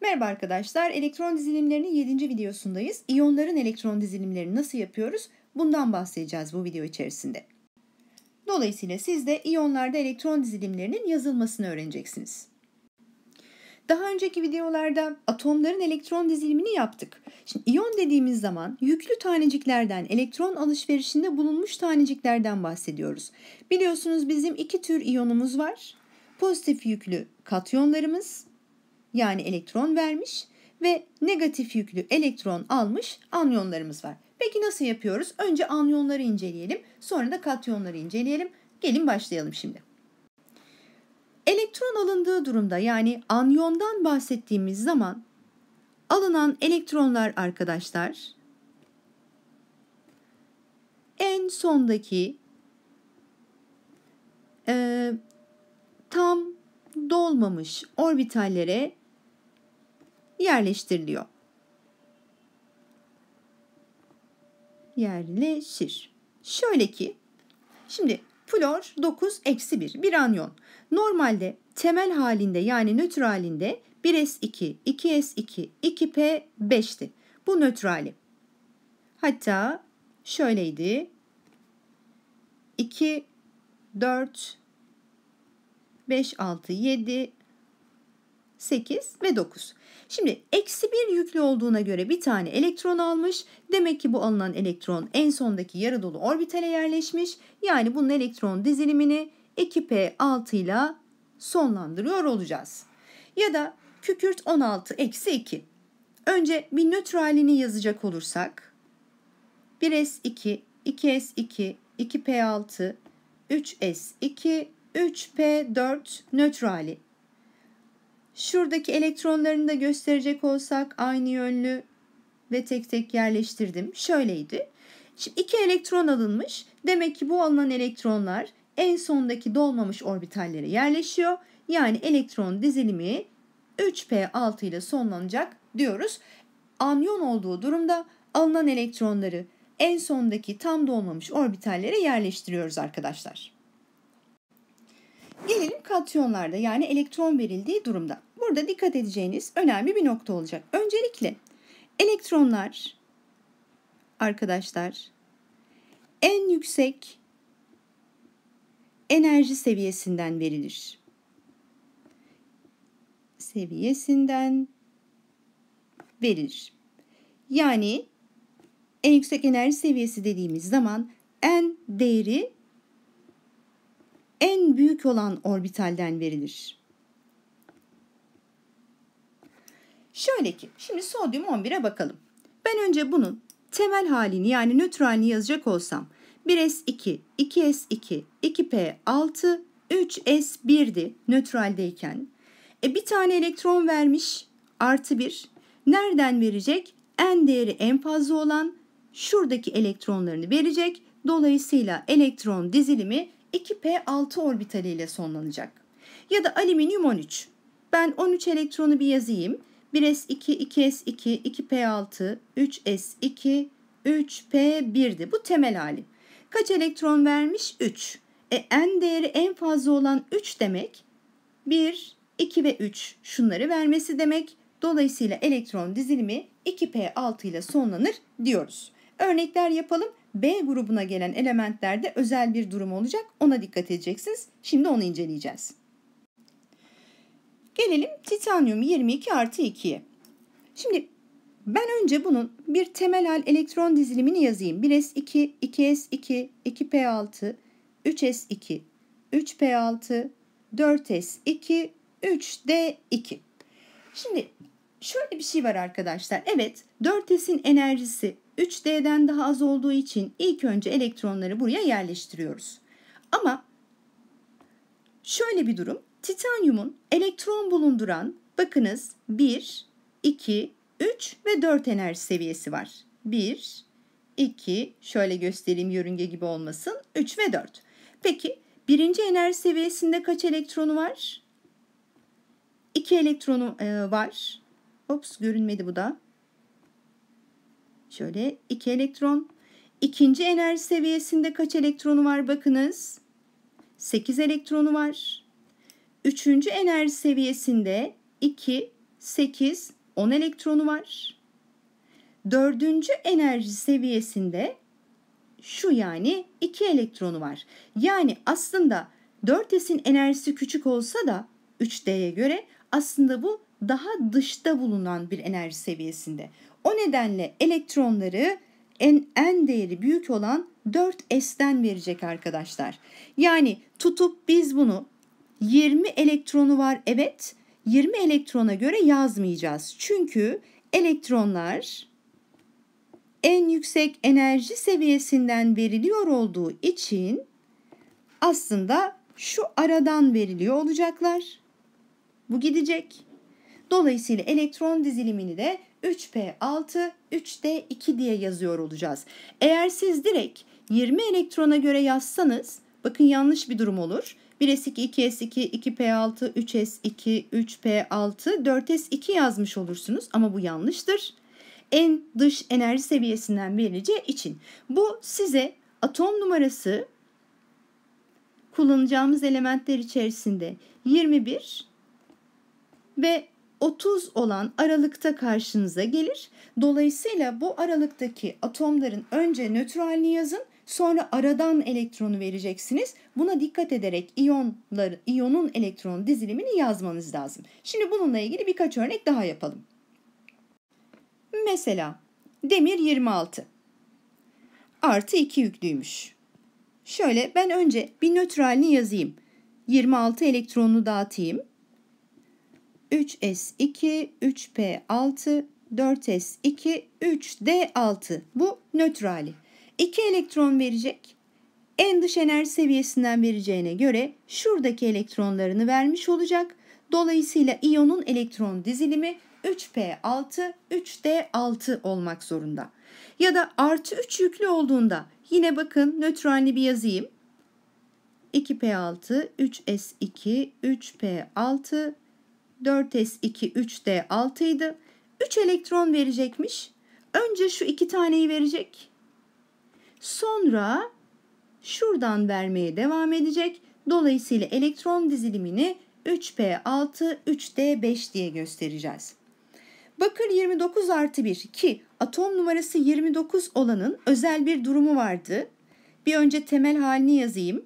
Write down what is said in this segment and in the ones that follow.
Merhaba arkadaşlar, elektron dizilimlerinin 7. videosundayız. İyonların elektron dizilimlerini nasıl yapıyoruz? Bundan bahsedeceğiz bu video içerisinde. Dolayısıyla siz de iyonlarda elektron dizilimlerinin yazılmasını öğreneceksiniz. Daha önceki videolarda atomların elektron dizilimini yaptık. Şimdi iyon dediğimiz zaman yüklü taneciklerden, elektron alışverişinde bulunmuş taneciklerden bahsediyoruz. Biliyorsunuz bizim iki tür iyonumuz var. Pozitif yüklü katyonlarımız yani elektron vermiş ve negatif yüklü elektron almış anyonlarımız var. Peki nasıl yapıyoruz? Önce anyonları inceleyelim, sonra da katyonları inceleyelim. Gelin başlayalım şimdi. Elektron alındığı durumda yani anyondan bahsettiğimiz zaman alınan elektronlar arkadaşlar en sondaki e, tam dolmamış orbitallere yerleştiriliyor. Yerleşir. Şöyle ki şimdi flor 9 eksi 1 bir anyon. Normalde temel halinde yani nötr halinde 1s2, 2s2, 2p 5'ti. Bu nötr hali. Hatta şöyleydi. 2, 4, 5, 6, 7, 8 ve 9. Şimdi eksi bir yüklü olduğuna göre bir tane elektron almış. Demek ki bu alınan elektron en sondaki yarı dolu orbitale yerleşmiş. Yani bunun elektron dizilimini 2p6 ile sonlandırıyor olacağız. Ya da kükürt 16 eksi 2. Önce bir nötralini yazacak olursak 1s2, 2s2, 2p6, 3s2, 3p4 nötrali Şuradaki elektronlarını da gösterecek olsak aynı yönlü ve tek tek yerleştirdim. Şöyleydi. Şimdi iki elektron alınmış. Demek ki bu alınan elektronlar en sondaki dolmamış orbitallere yerleşiyor. Yani elektron dizilimi 3p6 ile sonlanacak diyoruz. Anyon olduğu durumda alınan elektronları en sondaki tam dolmamış orbitallere yerleştiriyoruz arkadaşlar. Gelelim katyonlarda yani elektron verildiği durumda. Burada dikkat edeceğiniz önemli bir nokta olacak. Öncelikle elektronlar arkadaşlar en yüksek enerji seviyesinden verilir. Seviyesinden verilir. Yani en yüksek enerji seviyesi dediğimiz zaman en değeri en büyük olan orbitalden verilir. Şöyle ki şimdi sodyum 11'e bakalım. Ben önce bunun temel halini yani nötralini yazacak olsam 1s2, 2s2, 2p6, 3s1'di nötraldeyken. E bir tane elektron vermiş artı 1. Nereden verecek? N değeri en fazla olan şuradaki elektronlarını verecek. Dolayısıyla elektron dizilimi 2p6 orbitaliyle sonlanacak. Ya da alüminyum 13. Ben 13 elektronu bir yazayım. 1s2, 2s2, 2p6, 3s2, 3p1'di. Bu temel hali. Kaç elektron vermiş? 3. E, n değeri en fazla olan 3 demek 1, 2 ve 3 şunları vermesi demek. Dolayısıyla elektron dizilimi 2p6 ile sonlanır diyoruz. Örnekler yapalım. B grubuna gelen elementlerde özel bir durum olacak. Ona dikkat edeceksiniz. Şimdi onu inceleyeceğiz. Gelelim titanyum 22 artı 2'ye. Şimdi ben önce bunun bir temel hal elektron dizilimini yazayım. 1s2, 2s2, 2p6, 3s2, 3p6, 4s2, 3d2. Şimdi şöyle bir şey var arkadaşlar. Evet 4s'in enerjisi 3D'den daha az olduğu için ilk önce elektronları buraya yerleştiriyoruz. Ama şöyle bir durum. Titanyumun elektron bulunduran bakınız 1, 2, 3 ve 4 enerji seviyesi var. 1, 2, şöyle göstereyim yörünge gibi olmasın. 3 ve 4. Peki birinci enerji seviyesinde kaç elektronu var? 2 elektronu e, var. Ops görünmedi bu da. Şöyle 2 elektron. İkinci enerji seviyesinde kaç elektronu var bakınız. 8 elektronu var. Üçüncü enerji seviyesinde 2, 8, 10 elektronu var. Dördüncü enerji seviyesinde şu yani 2 elektronu var. Yani aslında 4S'in enerjisi küçük olsa da 3D'ye göre aslında bu daha dışta bulunan bir enerji seviyesinde. O nedenle elektronları en, en değeri büyük olan 4s'ten verecek arkadaşlar. Yani tutup biz bunu 20 elektronu var evet 20 elektrona göre yazmayacağız. Çünkü elektronlar en yüksek enerji seviyesinden veriliyor olduğu için aslında şu aradan veriliyor olacaklar. Bu gidecek. Dolayısıyla elektron dizilimini de 3P6, 3D2 diye yazıyor olacağız. Eğer siz direkt 20 elektrona göre yazsanız bakın yanlış bir durum olur. 1s2, 2s2, 2p6, 3s2, 3p6, 4s2 yazmış olursunuz ama bu yanlıştır. En dış enerji seviyesinden verileceği için. Bu size atom numarası kullanacağımız elementler içerisinde 21 ve 30 olan aralıkta karşınıza gelir. Dolayısıyla bu aralıktaki atomların önce nötralini yazın, sonra aradan elektronu vereceksiniz. Buna dikkat ederek iyonlar, iyonun elektron dizilimini yazmanız lazım. Şimdi bununla ilgili birkaç örnek daha yapalım. Mesela demir 26 artı 2 yüklüymüş. Şöyle ben önce bir nötralini yazayım. 26 elektronunu dağıtayım. 3S2, 3P6, 4S2, 3D6. Bu nötrali. 2 elektron verecek. En dış enerji seviyesinden vereceğine göre şuradaki elektronlarını vermiş olacak. Dolayısıyla iyonun elektron dizilimi 3P6, 3D6 olmak zorunda. Ya da artı 3 yüklü olduğunda yine bakın nötralli bir yazayım. 2P6, 3S2, 3P6, 4s2 3d 6 idi. 3 elektron verecekmiş. Önce şu iki taneyi verecek. Sonra şuradan vermeye devam edecek. Dolayısıyla elektron dizilimini 3p6 3d5 diye göstereceğiz. Bakır 29 artı 1 ki atom numarası 29 olanın özel bir durumu vardı. Bir önce temel halini yazayım.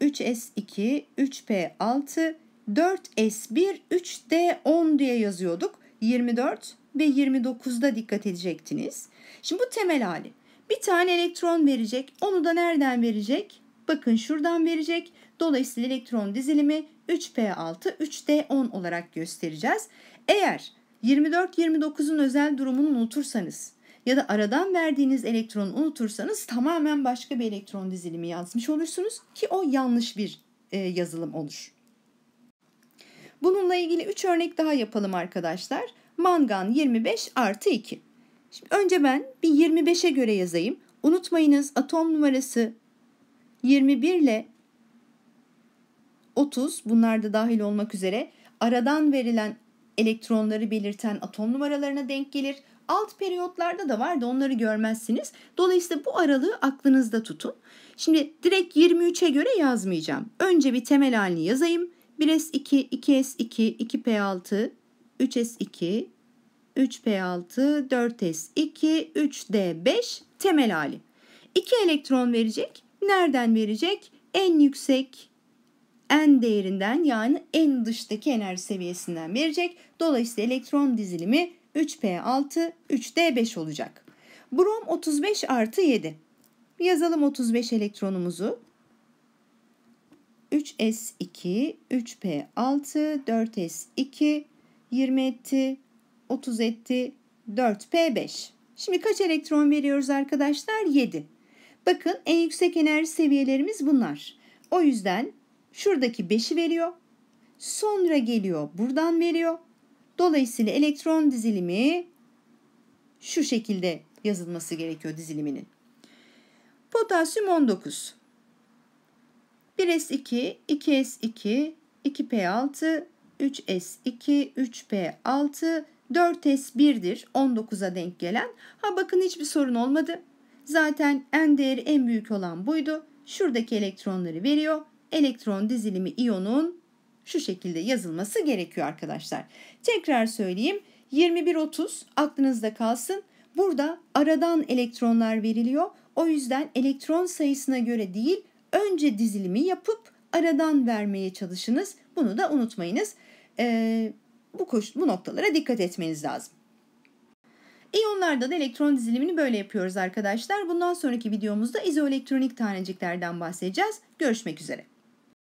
3s2 3p6 4S1 3D10 diye yazıyorduk. 24 ve 29'da dikkat edecektiniz. Şimdi bu temel hali. Bir tane elektron verecek. Onu da nereden verecek? Bakın şuradan verecek. Dolayısıyla elektron dizilimi 3P6, 3D10 olarak göstereceğiz. Eğer 24-29'un özel durumunu unutursanız ya da aradan verdiğiniz elektronu unutursanız tamamen başka bir elektron dizilimi yazmış olursunuz ki o yanlış bir e, yazılım olur. Bununla ilgili 3 örnek daha yapalım arkadaşlar. Mangan 25 artı 2. Şimdi önce ben bir 25'e göre yazayım. Unutmayınız atom numarası 21 ile 30 bunlar da dahil olmak üzere aradan verilen elektronları belirten atom numaralarına denk gelir. Alt periyotlarda da var da onları görmezsiniz. Dolayısıyla bu aralığı aklınızda tutun. Şimdi direkt 23'e göre yazmayacağım. Önce bir temel halini yazayım. 1S2, 2S2, 2P6, 3S2, 3P6, 4S2, 3D5 temel hali. 2 elektron verecek. Nereden verecek? En yüksek en değerinden yani en dıştaki enerji seviyesinden verecek. Dolayısıyla elektron dizilimi 3P6, 3D5 olacak. Brom 35 artı 7. Yazalım 35 elektronumuzu. 3S2, 3P6, 4S2, 20 etti, 30 etti, 4P5. Şimdi kaç elektron veriyoruz arkadaşlar? 7. Bakın en yüksek enerji seviyelerimiz bunlar. O yüzden şuradaki 5'i veriyor. Sonra geliyor buradan veriyor. Dolayısıyla elektron dizilimi şu şekilde yazılması gerekiyor diziliminin. Potasyum 19. 1s2, 2s2, 2p6, 3s2, 3p6, 4s1'dir 19'a denk gelen. Ha bakın hiçbir sorun olmadı. Zaten en değeri en büyük olan buydu. Şuradaki elektronları veriyor. Elektron dizilimi iyonun şu şekilde yazılması gerekiyor arkadaşlar. Tekrar söyleyeyim. 21-30 aklınızda kalsın. Burada aradan elektronlar veriliyor. O yüzden elektron sayısına göre değil önce dizilimi yapıp aradan vermeye çalışınız. Bunu da unutmayınız. Ee, bu, koş, bu noktalara dikkat etmeniz lazım. İyonlarda da elektron dizilimini böyle yapıyoruz arkadaşlar. Bundan sonraki videomuzda izoelektronik taneciklerden bahsedeceğiz. Görüşmek üzere.